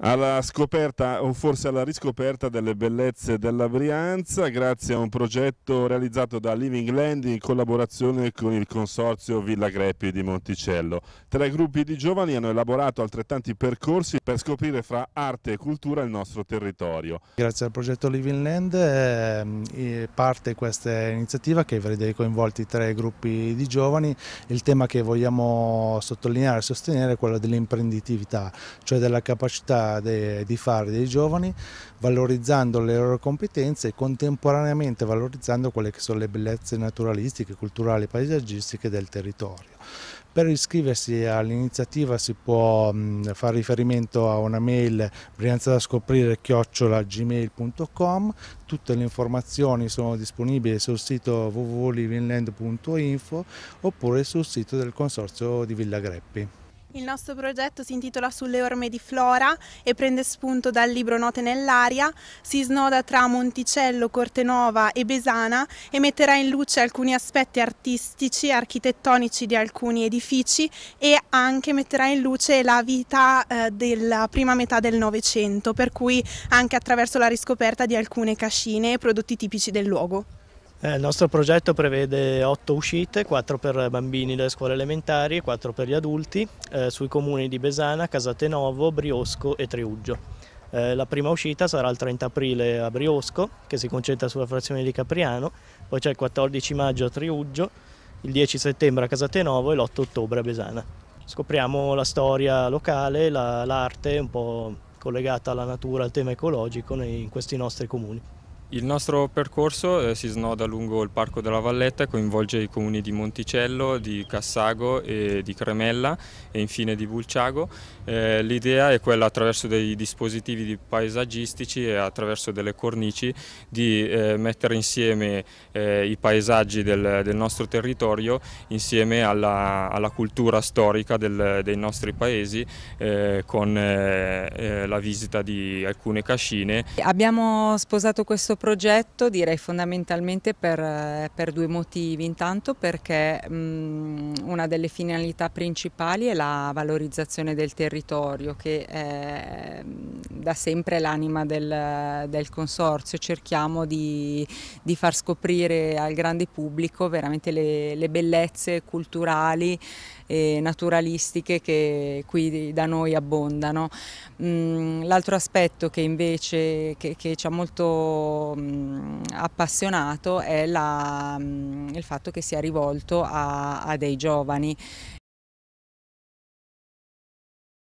alla scoperta o forse alla riscoperta delle bellezze della Brianza grazie a un progetto realizzato da Living Land in collaborazione con il consorzio Villa Greppi di Monticello. Tre gruppi di giovani hanno elaborato altrettanti percorsi per scoprire fra arte e cultura il nostro territorio. Grazie al progetto Living Land ehm, parte questa iniziativa che vede coinvolti tre gruppi di giovani. Il tema che vogliamo sottolineare e sostenere è quello dell'imprenditività, cioè della capacità de, di fare dei giovani, valorizzando le loro competenze e contemporaneamente valorizzando quelle che sono le bellezze naturalistiche, culturali e paesaggistiche del territorio. Per iscriversi all'iniziativa si può fare riferimento a una mail brianza da scoprire chiocciolagmail.com, tutte le informazioni sono disponibili sul sito www.livingland.info oppure sul sito del Consorzio di Villa Greppi. Il nostro progetto si intitola Sulle orme di Flora e prende spunto dal libro Note nell'aria, si snoda tra Monticello, Cortenova e Besana e metterà in luce alcuni aspetti artistici, architettonici di alcuni edifici e anche metterà in luce la vita eh, della prima metà del Novecento, per cui anche attraverso la riscoperta di alcune cascine e prodotti tipici del luogo. Eh, il nostro progetto prevede otto uscite, quattro per bambini delle scuole elementari e quattro per gli adulti, eh, sui comuni di Besana, Casatenovo, Briosco e Triuggio. Eh, la prima uscita sarà il 30 aprile a Briosco, che si concentra sulla frazione di Capriano, poi c'è il 14 maggio a Triuggio, il 10 settembre a Casatenovo e l'8 ottobre a Besana. Scopriamo la storia locale, l'arte la, un po' collegata alla natura, al tema ecologico nei, in questi nostri comuni. Il nostro percorso eh, si snoda lungo il Parco della Valletta e coinvolge i comuni di Monticello, di Cassago e di Cremella e infine di Bulciago. Eh, L'idea è quella attraverso dei dispositivi paesaggistici e attraverso delle cornici di eh, mettere insieme eh, i paesaggi del, del, nostro territorio insieme alla, alla cultura storica del, dei nostri paesi eh, con eh, la visita di alcune cascine. Abbiamo sposato questo progetto direi fondamentalmente per, eh, per due motivi, intanto perché mh, mm, una delle finalità principali è la valorizzazione del territorio che è eh, da sempre l'anima del, del, consorzio, cerchiamo di, di, far scoprire al grande pubblico veramente le, le bellezze culturali e naturalistiche che qui da noi abbondano. Mm, l'altro aspetto che invece che, che ci ha molto mh, appassionato è la, mh, il fatto che sia rivolto a, a dei giovani.